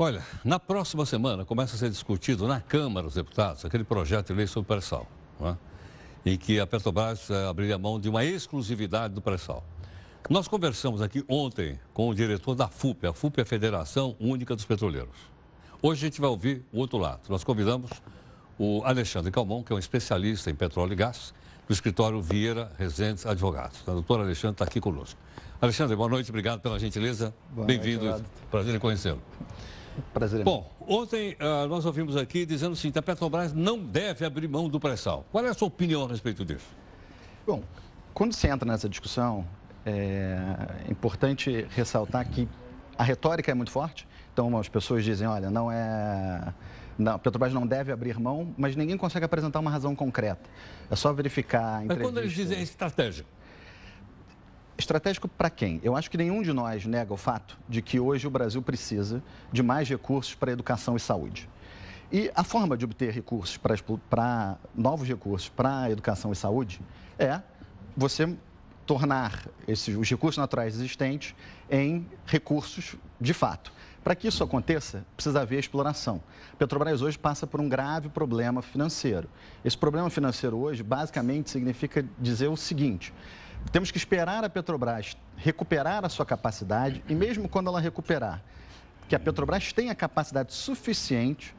Olha, na próxima semana começa a ser discutido na Câmara dos Deputados aquele projeto de lei sobre o pré-sal, né? em que a Petrobras eh, abriria mão de uma exclusividade do pré-sal. Nós conversamos aqui ontem com o diretor da FUP, a FUP é a Federação Única dos Petroleiros. Hoje a gente vai ouvir o outro lado. Nós convidamos o Alexandre Calmon, que é um especialista em petróleo e gás, do escritório Vieira Rezendes Advogados. O doutor Alexandre está aqui conosco. Alexandre, boa noite, obrigado pela gentileza. Bem-vindo, prazer em conhecê-lo brasileiro. É Bom, ontem uh, nós ouvimos aqui dizendo o assim, seguinte, a Petrobras não deve abrir mão do pré-sal. Qual é a sua opinião a respeito disso? Bom, quando se entra nessa discussão, é importante ressaltar que a retórica é muito forte. Então, as pessoas dizem, olha, não é... Não, a Petrobras não deve abrir mão, mas ninguém consegue apresentar uma razão concreta. É só verificar... Entrevista... Mas quando eles dizem é estratégia? Estratégico para quem? Eu acho que nenhum de nós nega o fato de que hoje o Brasil precisa de mais recursos para educação e saúde. E a forma de obter recursos para, novos recursos para educação e saúde é você tornar esses, os recursos naturais existentes em recursos de fato. Para que isso aconteça, precisa haver exploração. Petrobras hoje passa por um grave problema financeiro. Esse problema financeiro hoje basicamente significa dizer o seguinte: temos que esperar a Petrobras recuperar a sua capacidade e, mesmo quando ela recuperar, que a Petrobras tenha capacidade suficiente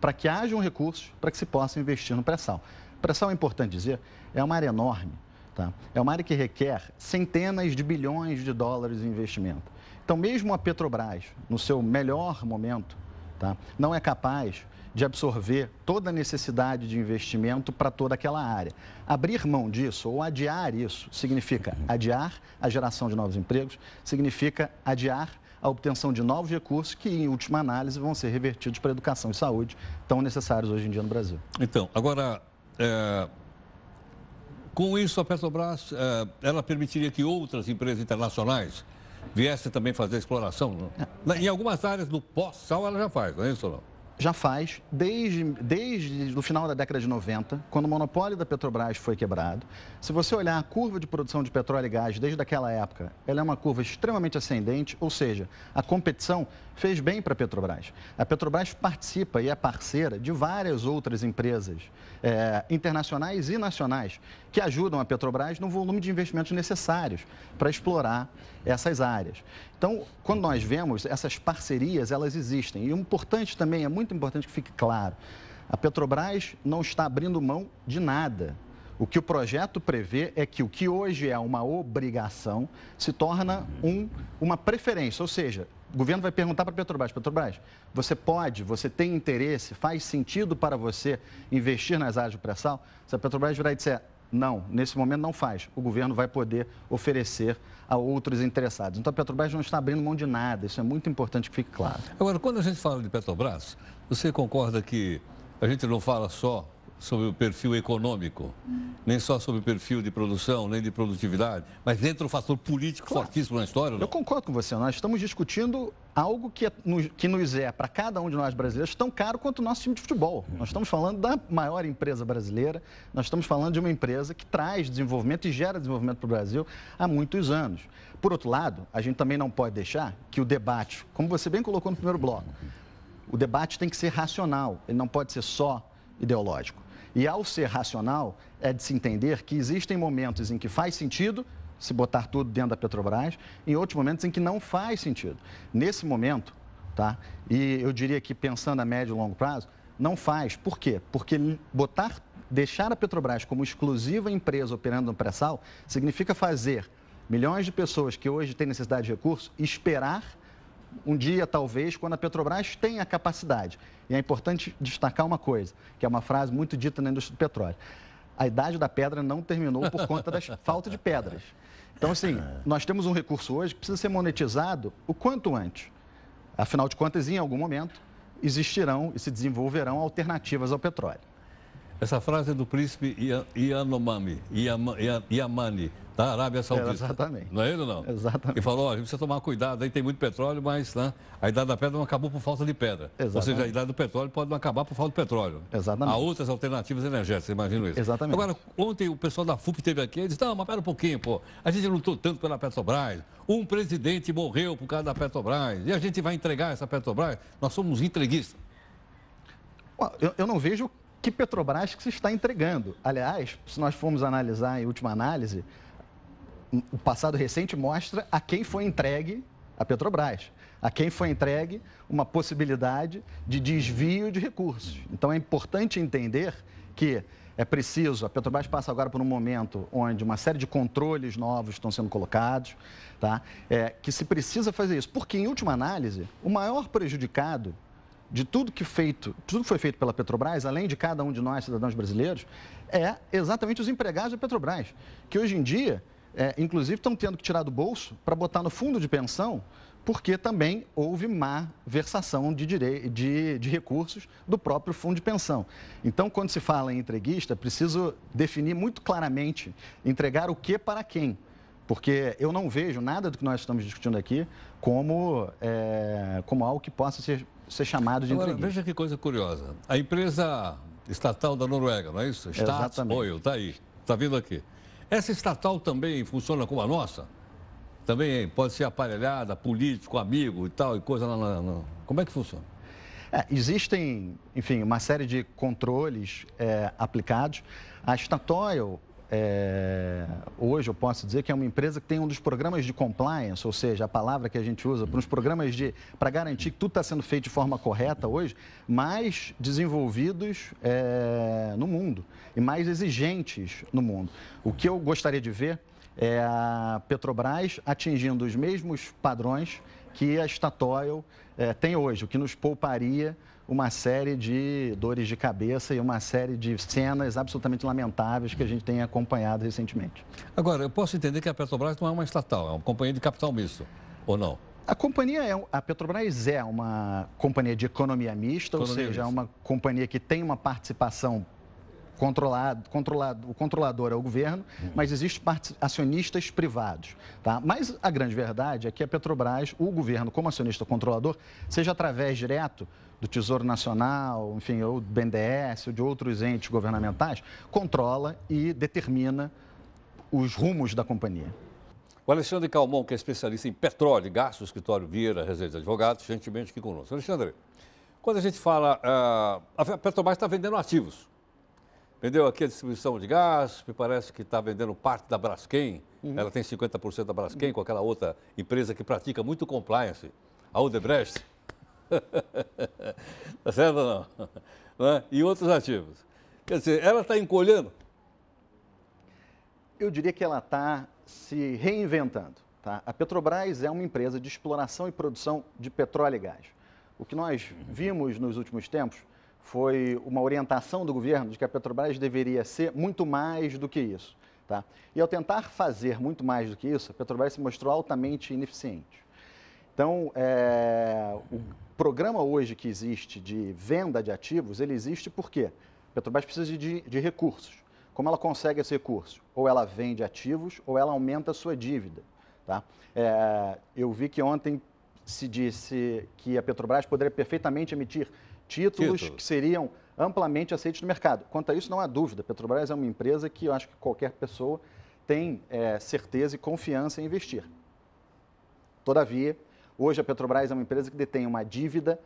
para que hajam recursos para que se possa investir no pré-sal. Pré-sal, é importante dizer, é uma área enorme. Tá? É uma área que requer centenas de bilhões de dólares de investimento. Então, mesmo a Petrobras, no seu melhor momento, tá? não é capaz de absorver toda a necessidade de investimento para toda aquela área. Abrir mão disso ou adiar isso significa adiar a geração de novos empregos, significa adiar a obtenção de novos recursos que, em última análise, vão ser revertidos para educação e saúde, tão necessários hoje em dia no Brasil. Então, agora, é... com isso, a Petrobras, é... ela permitiria que outras empresas internacionais viessem também fazer exploração? Não? É. Em algumas áreas do pós-sal ela já faz, não é isso ou não? já faz desde, desde o final da década de 90, quando o monopólio da Petrobras foi quebrado. Se você olhar a curva de produção de petróleo e gás desde aquela época, ela é uma curva extremamente ascendente, ou seja, a competição fez bem para a Petrobras. A Petrobras participa e é parceira de várias outras empresas é, internacionais e nacionais que ajudam a Petrobras no volume de investimentos necessários para explorar essas áreas. Então, quando nós vemos essas parcerias, elas existem. E o importante também é muito muito importante que fique claro. A Petrobras não está abrindo mão de nada. O que o projeto prevê é que o que hoje é uma obrigação se torna um, uma preferência, ou seja, o governo vai perguntar para a Petrobras: Petrobras, você pode, você tem interesse, faz sentido para você investir nas áreas de pré-sal? Se a Petrobras virar e disser não, nesse momento não faz. O governo vai poder oferecer a outros interessados. Então a Petrobras não está abrindo mão de nada, isso é muito importante que fique claro. Agora, quando a gente fala de Petrobras, você concorda que a gente não fala só sobre o perfil econômico, hum. nem só sobre o perfil de produção, nem de produtividade, mas dentro do fator político claro. fortíssimo na história. Não? Eu concordo com você, nós estamos discutindo algo que, é, que nos é, para cada um de nós brasileiros, tão caro quanto o nosso time de futebol. Hum. Nós estamos falando da maior empresa brasileira, nós estamos falando de uma empresa que traz desenvolvimento e gera desenvolvimento para o Brasil há muitos anos. Por outro lado, a gente também não pode deixar que o debate, como você bem colocou no primeiro bloco, o debate tem que ser racional, ele não pode ser só ideológico. E ao ser racional, é de se entender que existem momentos em que faz sentido se botar tudo dentro da Petrobras, em outros momentos em que não faz sentido. Nesse momento, tá? E eu diria que pensando a médio e longo prazo, não faz. Por quê? Porque botar, deixar a Petrobras como exclusiva empresa operando no pré-sal significa fazer milhões de pessoas que hoje têm necessidade de recurso esperar um dia, talvez, quando a Petrobras tenha capacidade. E é importante destacar uma coisa, que é uma frase muito dita na indústria do petróleo. A idade da pedra não terminou por conta da falta de pedras. Então, assim, é. nós temos um recurso hoje que precisa ser monetizado o quanto antes. Afinal de contas, em algum momento, existirão e se desenvolverão alternativas ao petróleo. Essa frase é do príncipe Yanomami, Yamani, da Arábia Saudita. É, exatamente. Não é ele não? Exatamente. Ele falou, a gente precisa tomar cuidado, aí tem muito petróleo, mas né, a idade da pedra não acabou por falta de pedra. Exatamente. Ou seja, a idade do petróleo pode não acabar por falta de petróleo. Exatamente. Há outras alternativas energéticas, imagino isso. Exatamente. Agora, ontem o pessoal da FUP esteve aqui e disse, não, mas pera um pouquinho, pô, a gente lutou tanto pela Petrobras, um presidente morreu por causa da Petrobras, e a gente vai entregar essa Petrobras, nós somos entreguistas. Eu, eu não vejo que Petrobras que se está entregando. Aliás, se nós formos analisar em última análise, o passado recente mostra a quem foi entregue a Petrobras, a quem foi entregue uma possibilidade de desvio de recursos. Então é importante entender que é preciso, a Petrobras passa agora por um momento onde uma série de controles novos estão sendo colocados, tá? É, que se precisa fazer isso, porque em última análise, o maior prejudicado de tudo que feito, tudo que foi feito pela Petrobras, além de cada um de nós, cidadãos brasileiros, é exatamente os empregados da Petrobras, que hoje em dia, é, inclusive, estão tendo que tirar do bolso para botar no fundo de pensão, porque também houve má versação de, direi de, de recursos do próprio fundo de pensão. Então, quando se fala em entreguista, preciso definir muito claramente entregar o que para quem porque eu não vejo nada do que nós estamos discutindo aqui como, é, como algo que possa ser ser chamado de Agora, entreguista. Veja que coisa curiosa. A empresa estatal da Noruega, não é isso? Statoil, está aí, está vindo aqui. Essa estatal também funciona como a nossa? Também pode ser aparelhada, político, amigo e tal, e coisa lá. na... Como é que funciona? É, existem, enfim, uma série de controles é, aplicados. A Statoil é, hoje eu posso dizer que é uma empresa que tem um dos programas de compliance, ou seja, a palavra que a gente usa para os programas de para garantir que tudo está sendo feito de forma correta hoje, mais desenvolvidos é, no mundo e mais exigentes no mundo. O que eu gostaria de ver é a Petrobras atingindo os mesmos padrões que a Statoil é, tem hoje, o que nos pouparia uma série de dores de cabeça e uma série de cenas absolutamente lamentáveis que a gente tem acompanhado recentemente. Agora, eu posso entender que a Petrobras não é uma estatal, é uma companhia de capital misto, ou não? A companhia é, a Petrobras é uma companhia de economia mista, economia ou seja, é uma companhia que tem uma participação controlado, controlado, o controlador é o governo, uhum. mas existem acionistas privados. Tá? Mas a grande verdade é que a Petrobras, o governo como acionista controlador, seja através direto do Tesouro Nacional, enfim, ou do BNDES, ou de outros entes governamentais, controla e determina os rumos da companhia. O Alexandre Calmon, que é especialista em petróleo e gás, o escritório Vieira, Reserva de Advogados, gentilmente aqui conosco. Alexandre, quando a gente fala, ah, a Petrobras está vendendo ativos, Vendeu aqui a distribuição de gás, me parece que está vendendo parte da Braskem. Uhum. Ela tem 50% da Braskem com aquela outra empresa que pratica muito compliance, a Odebrecht. tá certo ou não? não é? E outros ativos. Quer dizer, ela está encolhendo? Eu diria que ela está se reinventando. Tá? A Petrobras é uma empresa de exploração e produção de petróleo e gás. O que nós vimos nos últimos tempos foi uma orientação do governo de que a Petrobras deveria ser muito mais do que isso. Tá? E ao tentar fazer muito mais do que isso, a Petrobras se mostrou altamente ineficiente. Então, é, o programa hoje que existe de venda de ativos, ele existe porque a Petrobras precisa de, de recursos. Como ela consegue esse recurso? Ou ela vende ativos ou ela aumenta a sua dívida. Tá? É, eu vi que ontem se disse que a Petrobras poderia perfeitamente emitir títulos, que seriam amplamente aceitos no mercado. Quanto a isso, não há dúvida. A Petrobras é uma empresa que eu acho que qualquer pessoa tem é, certeza e confiança em investir. Todavia, hoje a Petrobras é uma empresa que detém uma dívida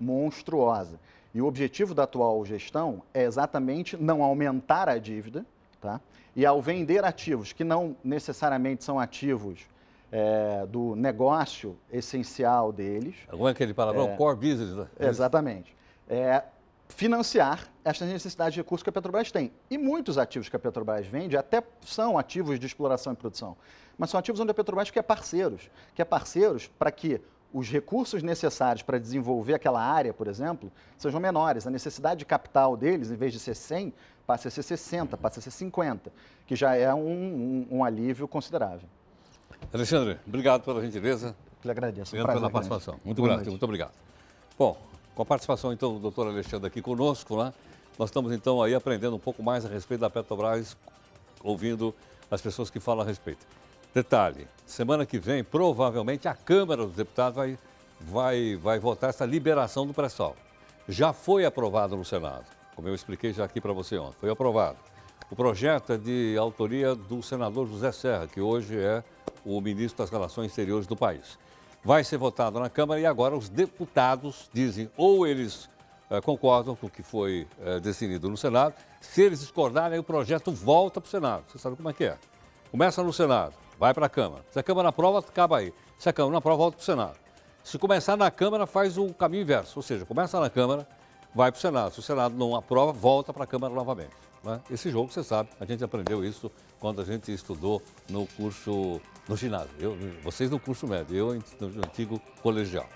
monstruosa. E o objetivo da atual gestão é exatamente não aumentar a dívida, tá? E ao vender ativos que não necessariamente são ativos é, do negócio essencial deles. É, como é aquele palavrão? É, core business, né? é Exatamente. É, financiar estas necessidades de recursos que a Petrobras tem. E muitos ativos que a Petrobras vende até são ativos de exploração e produção, mas são ativos onde a Petrobras quer parceiros, quer parceiros para que os recursos necessários para desenvolver aquela área, por exemplo, sejam menores. A necessidade de capital deles, em vez de ser 100, passa a ser 60, passa a ser 50, que já é um, um, um alívio considerável. Alexandre, obrigado pela gentileza. Eu agradeço. É obrigado pela participação. Grande. Muito grato, muito obrigado. Bom, com a participação então do doutor Alexandre aqui conosco, né? Nós estamos então aí aprendendo um pouco mais a respeito da Petrobras, ouvindo as pessoas que falam a respeito. Detalhe, semana que vem, provavelmente, a Câmara dos Deputados vai, vai, vai votar essa liberação do pré sol Já foi aprovado no Senado, como eu expliquei já aqui para você ontem, foi aprovado. O projeto é de autoria do senador José Serra, que hoje é o ministro das Relações Exteriores do país. Vai ser votado na Câmara e agora os deputados dizem ou eles eh, concordam com o que foi eh, decidido no Senado, se eles discordarem, o projeto volta para o Senado. Você sabe como é que é. Começa no Senado, vai para a Câmara. Se a Câmara aprova, acaba aí. Se a Câmara não aprova, volta para o Senado. Se começar na Câmara, faz o caminho inverso, ou seja, começa na Câmara, vai para o Senado. Se o Senado não aprova, volta para a Câmara novamente. Né? Esse jogo, você sabe, a gente aprendeu isso quando a gente estudou no curso, no ginásio. Eu, vocês no curso médio, eu no antigo colegial.